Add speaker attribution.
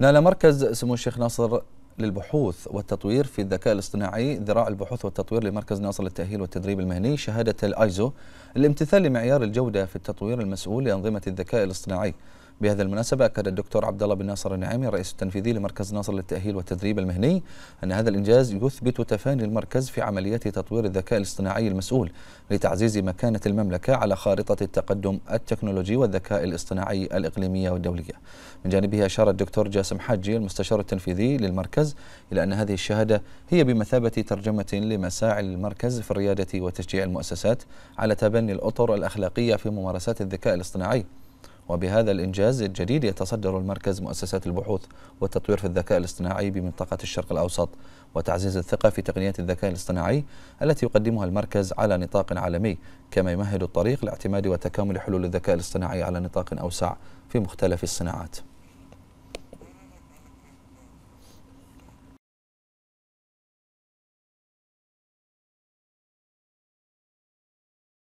Speaker 1: نال مركز سمو الشيخ ناصر للبحوث والتطوير في الذكاء الاصطناعي ذراع البحوث والتطوير لمركز ناصر للتأهيل والتدريب المهني شهادة الآيزو الامتثال لمعيار الجودة في التطوير المسؤول لأنظمة الذكاء الاصطناعي بهذه المناسبة أكد الدكتور عبد الله بن ناصر النعيمي الرئيس التنفيذي لمركز ناصر للتأهيل والتدريب المهني أن هذا الإنجاز يثبت تفاني المركز في عمليات تطوير الذكاء الاصطناعي المسؤول لتعزيز مكانة المملكة على خارطة التقدم التكنولوجي والذكاء الاصطناعي الإقليمية والدولية من جانبه أشار الدكتور جاسم حاجي المستشار التنفيذي للمركز إلى أن هذه الشهادة هي بمثابة ترجمة لمساعي المركز في الريادة وتشجيع المؤسسات على تبني الأطر الأخلاقية في ممارسات الذكاء الاصطناعي وبهذا الإنجاز الجديد يتصدر المركز مؤسسات البحوث والتطوير في الذكاء الاصطناعي بمنطقة الشرق الأوسط وتعزيز الثقة في تقنيات الذكاء الاصطناعي التي يقدمها المركز على نطاق عالمي كما يمهد الطريق لاعتماد وتكامل حلول الذكاء الاصطناعي على نطاق أوسع في مختلف الصناعات